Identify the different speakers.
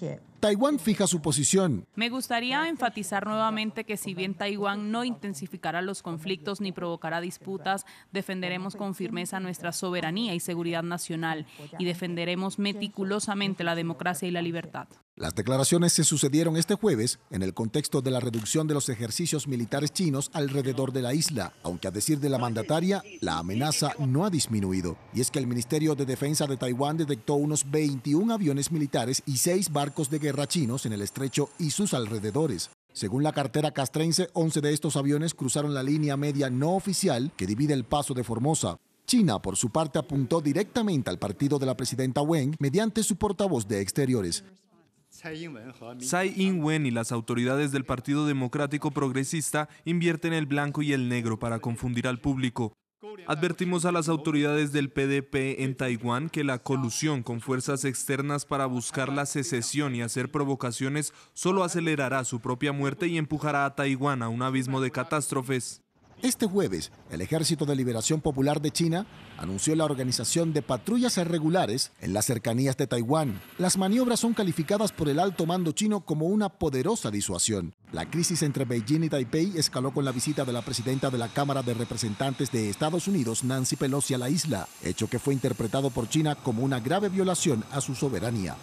Speaker 1: Yeah. Taiwán fija su posición.
Speaker 2: Me gustaría enfatizar nuevamente que si bien Taiwán no intensificará los conflictos ni provocará disputas, defenderemos con firmeza nuestra soberanía y seguridad nacional y defenderemos meticulosamente la democracia y la libertad.
Speaker 1: Las declaraciones se sucedieron este jueves en el contexto de la reducción de los ejercicios militares chinos alrededor de la isla, aunque a decir de la mandataria, la amenaza no ha disminuido. Y es que el Ministerio de Defensa de Taiwán detectó unos 21 aviones militares y 6 barcos de guerra en el estrecho y sus alrededores. Según la cartera castrense, 11 de estos aviones cruzaron la línea media no oficial que divide el paso de Formosa. China, por su parte, apuntó directamente al partido de la presidenta Wang mediante su portavoz de Exteriores.
Speaker 3: Tsai Ing-wen y las autoridades del Partido Democrático Progresista invierten el blanco y el negro para confundir al público. Advertimos a las autoridades del PDP en este Taiwán que la colusión con fuerzas externas para buscar la secesión y hacer eh, provocaciones solo acelerará su propia muerte y empujará a Taiwán a un abismo de catástrofes. Este jueves, el Ejército de Liberación Popular de China anunció la
Speaker 1: organización de patrullas irregulares en las cercanías de Taiwán. Las maniobras son calificadas por el alto mando chino como una poderosa disuasión la crisis entre Beijing y Taipei escaló con la visita de la presidenta de la Cámara de Representantes de Estados Unidos, Nancy Pelosi, a la isla, hecho que fue interpretado por China como una grave violación a su soberanía.